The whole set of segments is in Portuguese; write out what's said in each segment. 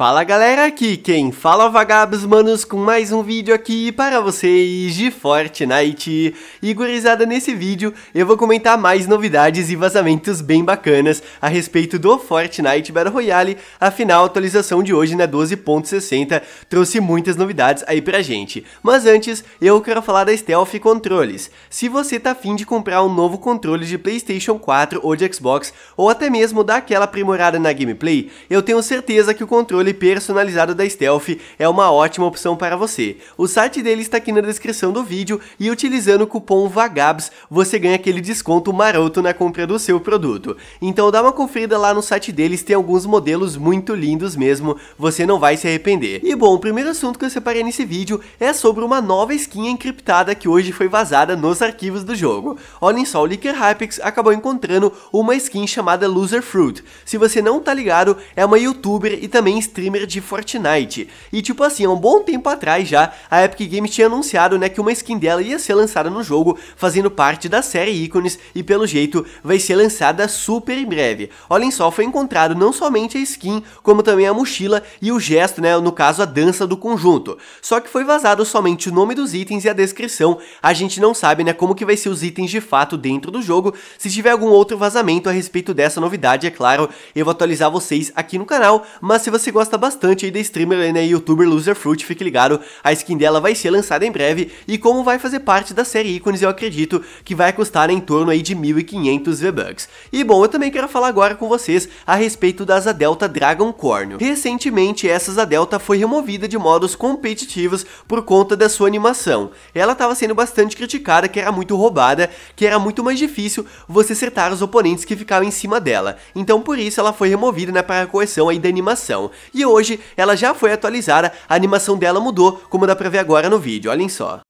Fala galera, aqui quem fala é vagabos manos com mais um vídeo aqui para vocês de Fortnite E gurizada, nesse vídeo eu vou comentar mais novidades e vazamentos bem bacanas a respeito do Fortnite Battle Royale Afinal, a atualização de hoje na 12.60 trouxe muitas novidades aí pra gente Mas antes, eu quero falar da Stealth Controles Se você tá afim de comprar um novo controle de Playstation 4 ou de Xbox Ou até mesmo dar aquela aprimorada na gameplay Eu tenho certeza que o controle controle personalizado da Stealth é uma ótima opção para você. O site dele está aqui na descrição do vídeo e utilizando o cupom VAGABS você ganha aquele desconto maroto na compra do seu produto. Então dá uma conferida lá no site deles, tem alguns modelos muito lindos mesmo, você não vai se arrepender. E bom, o primeiro assunto que eu separei nesse vídeo é sobre uma nova skin encriptada que hoje foi vazada nos arquivos do jogo. Olhem só, o Licker Hypex acabou encontrando uma skin chamada Loser Fruit. Se você não tá ligado, é uma youtuber e também streamer streamer de Fortnite. E tipo assim, há um bom tempo atrás já, a Epic Games tinha anunciado, né, que uma skin dela ia ser lançada no jogo, fazendo parte da série Ícones, e pelo jeito vai ser lançada super em breve. Olhem só, foi encontrado não somente a skin, como também a mochila e o gesto, né, no caso a dança do conjunto. Só que foi vazado somente o nome dos itens e a descrição. A gente não sabe, né, como que vai ser os itens de fato dentro do jogo. Se tiver algum outro vazamento a respeito dessa novidade, é claro, eu vou atualizar vocês aqui no canal, mas se você gosta bastante aí da streamer e né, youtuber Loser Fruit, fique ligado, a skin dela vai ser lançada em breve e como vai fazer parte da série ícones, eu acredito que vai custar em torno aí de 1500 V-Bucks. E bom, eu também quero falar agora com vocês a respeito da asa delta Dragon Corn. Recentemente, essa asa delta foi removida de modos competitivos por conta da sua animação. Ela estava sendo bastante criticada, que era muito roubada, que era muito mais difícil você acertar os oponentes que ficavam em cima dela. Então por isso ela foi removida né, para a correção aí da animação e hoje ela já foi atualizada, a animação dela mudou, como dá pra ver agora no vídeo, olhem só.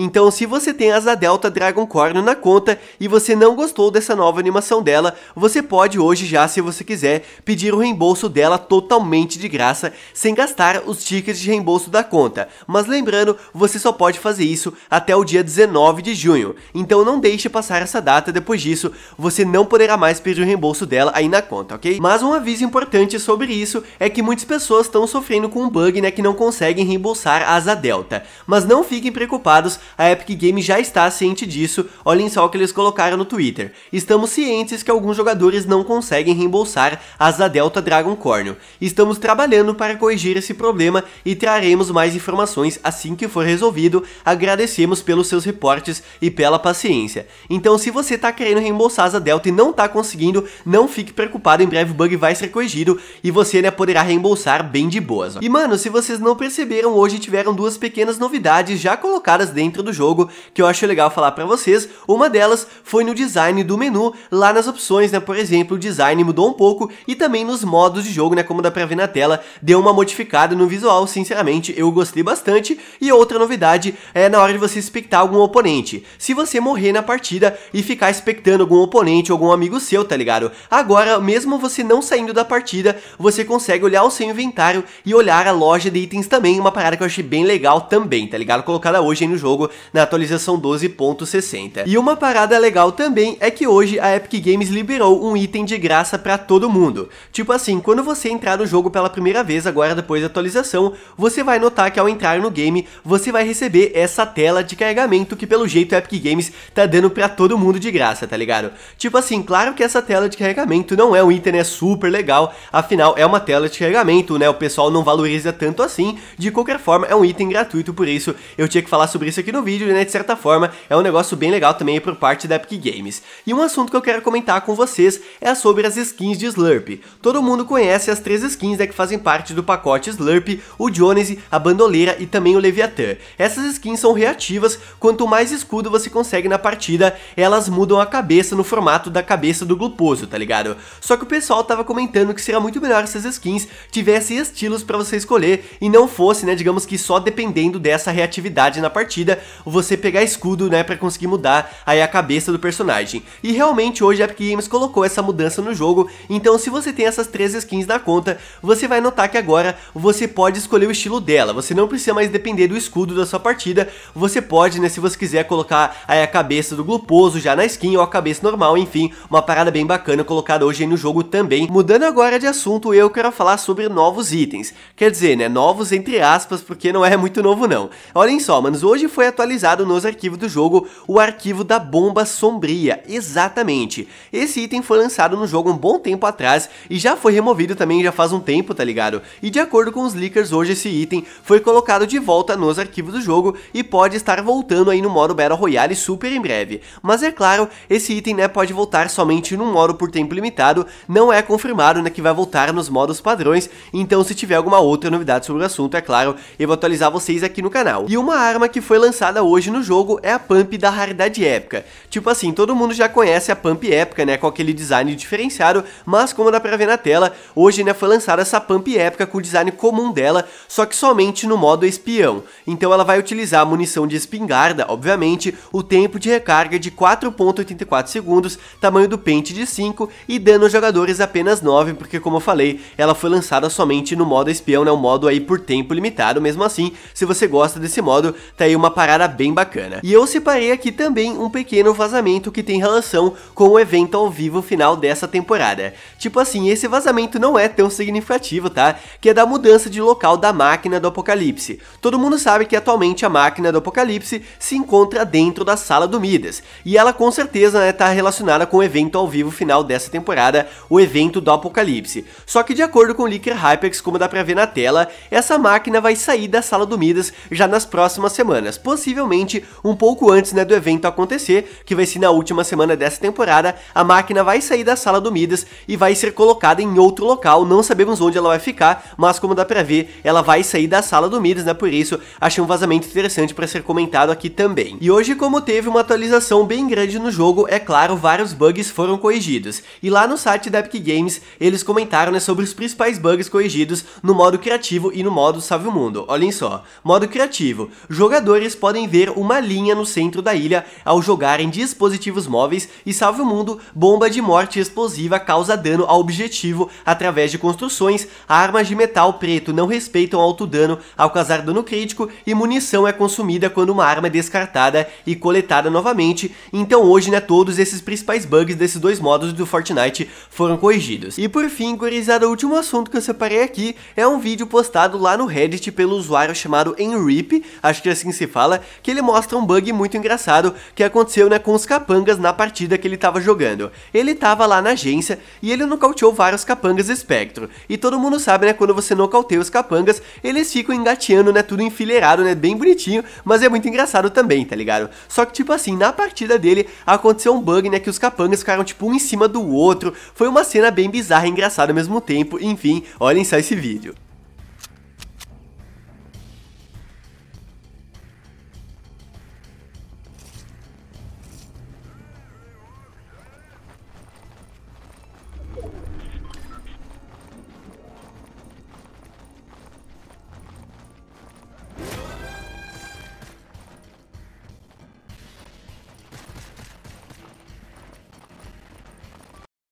Então, se você tem Asa Delta Dragon Corn na conta e você não gostou dessa nova animação dela, você pode hoje já, se você quiser, pedir o reembolso dela totalmente de graça, sem gastar os tickets de reembolso da conta. Mas lembrando, você só pode fazer isso até o dia 19 de junho. Então não deixe passar essa data, depois disso você não poderá mais pedir o reembolso dela aí na conta, ok? Mas um aviso importante sobre isso é que muitas pessoas estão sofrendo com um bug, né, que não conseguem reembolsar a Asa Delta. Mas não fiquem preocupados, a Epic Games já está ciente disso, olhem só o que eles colocaram no Twitter. Estamos cientes que alguns jogadores não conseguem reembolsar as da Delta Dragon Cornel. Estamos trabalhando para corrigir esse problema e traremos mais informações assim que for resolvido. Agradecemos pelos seus reportes e pela paciência. Então se você está querendo reembolsar as da Delta e não está conseguindo, não fique preocupado, em breve o bug vai ser corrigido e você né, poderá reembolsar bem de boas. E mano, se vocês não perceberam, hoje tiveram duas pequenas novidades já colocadas dentro dentro do jogo que eu acho legal falar para vocês. Uma delas foi no design do menu, lá nas opções, né? Por exemplo, o design mudou um pouco e também nos modos de jogo, né? Como dá pra ver na tela, deu uma modificada no visual, sinceramente, eu gostei bastante. E outra novidade é na hora de você expectar algum oponente. Se você morrer na partida e ficar expectando algum oponente, ou algum amigo seu, tá ligado? Agora, mesmo você não saindo da partida, você consegue olhar o seu inventário e olhar a loja de itens também, uma parada que eu achei bem legal também, tá ligado? Colocada hoje no jogo, na atualização 12.60. E uma parada legal também é que hoje a Epic Games liberou um item de graça para todo mundo. Tipo assim, quando você entrar no jogo pela primeira vez agora depois da atualização, você vai notar que ao entrar no game, você vai receber essa tela de carregamento que pelo jeito a Epic Games tá dando para todo mundo de graça, tá ligado? Tipo assim, claro que essa tela de carregamento não é um item é super legal, afinal é uma tela de carregamento, né? O pessoal não valoriza tanto assim. De qualquer forma, é um item gratuito, por isso eu tinha que falar sobre isso aqui no do vídeo, né, de certa forma, é um negócio bem legal também por parte da Epic Games. E um assunto que eu quero comentar com vocês é sobre as skins de Slurp. Todo mundo conhece as três skins né, que fazem parte do pacote Slurp, o Jones, a Bandoleira e também o Leviathan. Essas skins são reativas, quanto mais escudo você consegue na partida, elas mudam a cabeça no formato da cabeça do gluposo, tá ligado? Só que o pessoal tava comentando que seria muito melhor se as skins tivessem estilos para você escolher e não fosse, né, digamos que só dependendo dessa reatividade na partida, você pegar escudo, né, pra conseguir mudar aí a cabeça do personagem. E realmente hoje a Epic Games colocou essa mudança no jogo, então se você tem essas três skins na conta, você vai notar que agora você pode escolher o estilo dela, você não precisa mais depender do escudo da sua partida, você pode, né, se você quiser colocar aí a cabeça do Gluposo já na skin ou a cabeça normal, enfim, uma parada bem bacana colocada hoje no jogo também. Mudando agora de assunto, eu quero falar sobre novos itens, quer dizer, né, novos entre aspas, porque não é muito novo não. Olhem só, manos, hoje foi a atualizado nos arquivos do jogo o arquivo da Bomba Sombria, exatamente. Esse item foi lançado no jogo um bom tempo atrás e já foi removido também já faz um tempo, tá ligado? E de acordo com os leakers, hoje esse item foi colocado de volta nos arquivos do jogo e pode estar voltando aí no modo Battle Royale super em breve. Mas é claro, esse item né, pode voltar somente num modo por tempo limitado, não é confirmado né, que vai voltar nos modos padrões, então se tiver alguma outra novidade sobre o assunto, é claro, eu vou atualizar vocês aqui no canal. E uma arma que foi lançada hoje no jogo é a Pump da raridade épica. Tipo assim, todo mundo já conhece a Pump épica, né, com aquele design diferenciado, mas como dá pra ver na tela, hoje né, foi lançada essa Pump épica com o design comum dela, só que somente no modo espião. Então ela vai utilizar a munição de espingarda, obviamente, o tempo de recarga de 4.84 segundos, tamanho do pente de 5 e dano aos jogadores apenas 9, porque como eu falei, ela foi lançada somente no modo espião, né, um modo aí por tempo limitado, mesmo assim, se você gosta desse modo, tá aí uma parada cara bem bacana. E eu separei aqui também um pequeno vazamento que tem relação com o evento ao vivo final dessa temporada. Tipo assim, esse vazamento não é tão significativo, tá? Que é da mudança de local da máquina do apocalipse. Todo mundo sabe que atualmente a máquina do apocalipse se encontra dentro da sala do Midas. E ela com certeza está né, relacionada com o evento ao vivo final dessa temporada, o evento do apocalipse. Só que de acordo com o Licker Hypex, como dá pra ver na tela, essa máquina vai sair da sala do Midas já nas próximas semanas. Pos possivelmente um pouco antes né, do evento acontecer, que vai ser na última semana dessa temporada, a máquina vai sair da sala do Midas e vai ser colocada em outro local, não sabemos onde ela vai ficar, mas como dá pra ver, ela vai sair da sala do Midas, né, por isso achei um vazamento interessante para ser comentado aqui também. E hoje, como teve uma atualização bem grande no jogo, é claro, vários bugs foram corrigidos, e lá no site da Epic Games, eles comentaram né, sobre os principais bugs corrigidos no modo criativo e no modo salve o mundo. Olhem só, modo criativo, jogadores podem podem ver uma linha no centro da ilha ao jogarem dispositivos móveis e salve o mundo, bomba de morte explosiva causa dano ao objetivo através de construções, armas de metal preto não respeitam alto dano ao causar dano crítico e munição é consumida quando uma arma é descartada e coletada novamente. Então hoje, né, todos esses principais bugs desses dois modos do Fortnite foram corrigidos. E por fim, gurizada, o último assunto que eu separei aqui é um vídeo postado lá no Reddit pelo usuário chamado Enrip, acho que é assim se fala, que ele mostra um bug muito engraçado que aconteceu né, com os capangas na partida que ele estava jogando. Ele estava lá na agência e ele nocauteou vários capangas espectro. E todo mundo sabe, né, quando você nocauteia os capangas, eles ficam engateando, né, tudo enfileirado, né, bem bonitinho, mas é muito engraçado também, tá ligado? Só que, tipo assim, na partida dele, aconteceu um bug, né, que os capangas ficaram, tipo, um em cima do outro. Foi uma cena bem bizarra e engraçada ao mesmo tempo, enfim, olhem só esse vídeo.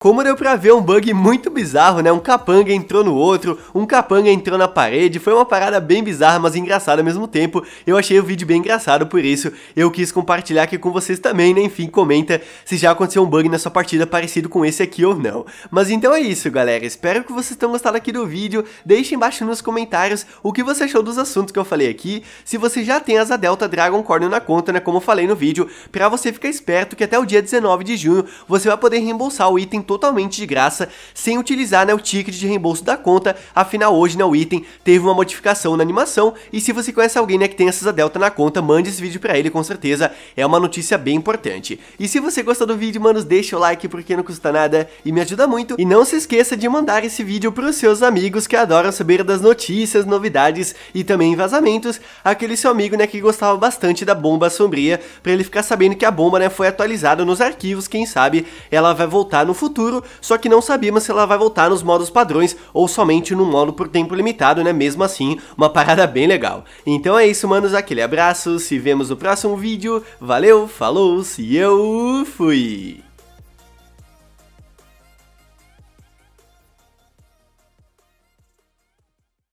Como deu pra ver, um bug muito bizarro, né? Um capanga entrou no outro, um capanga entrou na parede, foi uma parada bem bizarra, mas engraçada ao mesmo tempo. Eu achei o vídeo bem engraçado, por isso eu quis compartilhar aqui com vocês também, né? Enfim, comenta se já aconteceu um bug na sua partida parecido com esse aqui ou não. Mas então é isso, galera. Espero que vocês tenham gostado aqui do vídeo. Deixe embaixo nos comentários o que você achou dos assuntos que eu falei aqui, se você já tem asa delta Dragon Corn na conta, né? Como eu falei no vídeo, pra você ficar esperto que até o dia 19 de junho você vai poder reembolsar o item todo totalmente de graça, sem utilizar né, o ticket de reembolso da conta, afinal hoje né, o item teve uma modificação na animação, e se você conhece alguém né, que tem essa delta na conta, mande esse vídeo pra ele, com certeza é uma notícia bem importante. E se você gostou do vídeo, manos, deixa o like porque não custa nada e me ajuda muito, e não se esqueça de mandar esse vídeo pros seus amigos que adoram saber das notícias, novidades e também vazamentos, aquele seu amigo né, que gostava bastante da bomba sombria, pra ele ficar sabendo que a bomba né, foi atualizada nos arquivos, quem sabe ela vai voltar no futuro, futuro, só que não sabíamos se ela vai voltar nos modos padrões ou somente no modo por tempo limitado, né? Mesmo assim, uma parada bem legal. Então é isso, manos, aquele abraço, se vemos no próximo vídeo, valeu, falou, se eu fui!